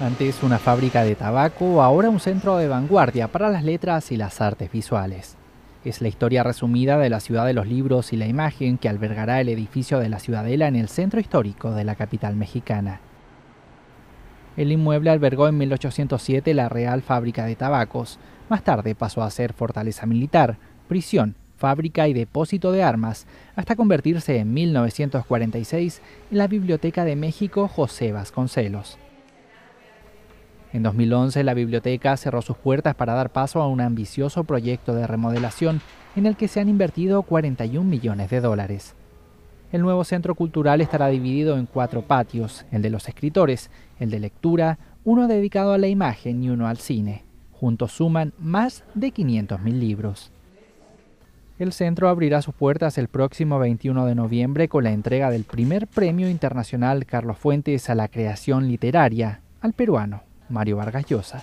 Antes una fábrica de tabaco, ahora un centro de vanguardia para las letras y las artes visuales. Es la historia resumida de la ciudad de los libros y la imagen que albergará el edificio de la Ciudadela en el centro histórico de la capital mexicana. El inmueble albergó en 1807 la Real Fábrica de Tabacos. Más tarde pasó a ser fortaleza militar, prisión fábrica y depósito de armas, hasta convertirse en 1946 en la Biblioteca de México José Vasconcelos. En 2011 la biblioteca cerró sus puertas para dar paso a un ambicioso proyecto de remodelación en el que se han invertido 41 millones de dólares. El nuevo centro cultural estará dividido en cuatro patios, el de los escritores, el de lectura, uno dedicado a la imagen y uno al cine. Juntos suman más de 500.000 libros. El centro abrirá sus puertas el próximo 21 de noviembre con la entrega del primer Premio Internacional Carlos Fuentes a la Creación Literaria al peruano Mario Vargas Llosa.